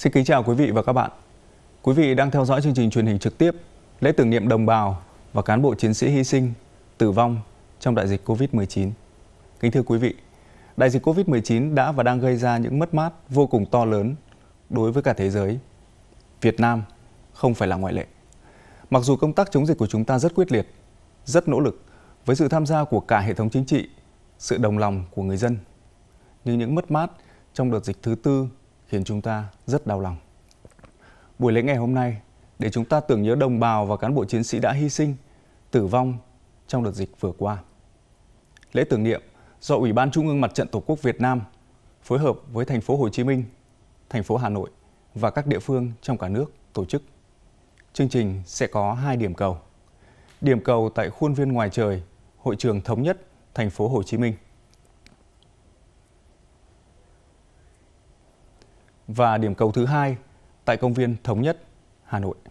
Xin kính chào quý vị và các bạn. Quý vị đang theo dõi chương trình truyền hình trực tiếp lễ tưởng niệm đồng bào và cán bộ chiến sĩ hy sinh, tử vong trong đại dịch Covid-19. Kính thưa quý vị, đại dịch Covid-19 đã và đang gây ra những mất mát vô cùng to lớn đối với cả thế giới. Việt Nam không phải là ngoại lệ. Mặc dù công tác chống dịch của chúng ta rất quyết liệt, rất nỗ lực với sự tham gia của cả hệ thống chính trị, sự đồng lòng của người dân, nhưng những mất mát trong đợt dịch thứ tư khiến chúng ta rất đau lòng. Buổi lễ ngày hôm nay để chúng ta tưởng nhớ đồng bào và cán bộ chiến sĩ đã hy sinh, tử vong trong đợt dịch vừa qua. Lễ tưởng niệm do Ủy ban Trung ương Mặt trận Tổ quốc Việt Nam phối hợp với thành phố Hồ Chí Minh, thành phố Hà Nội và các địa phương trong cả nước tổ chức. Chương trình sẽ có hai điểm cầu. Điểm cầu tại khuôn viên ngoài trời, hội trường thống nhất thành phố Hồ Chí Minh. và điểm cầu thứ hai tại công viên Thống Nhất, Hà Nội.